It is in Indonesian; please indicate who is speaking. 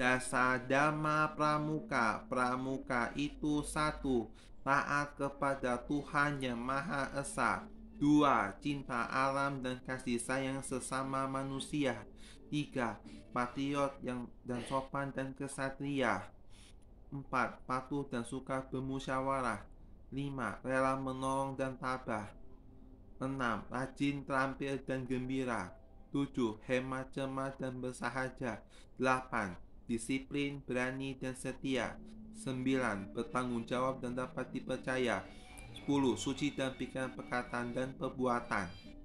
Speaker 1: Jasa dama pramuka, pramuka itu satu, taat kepada Tuhan yang Maha Esa. Dua, cinta alam dan kasih sayang sesama manusia. Tiga, patriot yang dan sopan dan kesatria. Empat, patuh dan suka bermusyawarah. Lima, rela menolong dan tabah. Enam, rajin, terampil, dan gembira. Tujuh, hemat, cemas dan bersahaja. Delapan, disiplin, berani, dan setia. 9. Bertanggung jawab dan dapat dipercaya. 10. Suci dan pikiran, perkataan, dan perbuatan.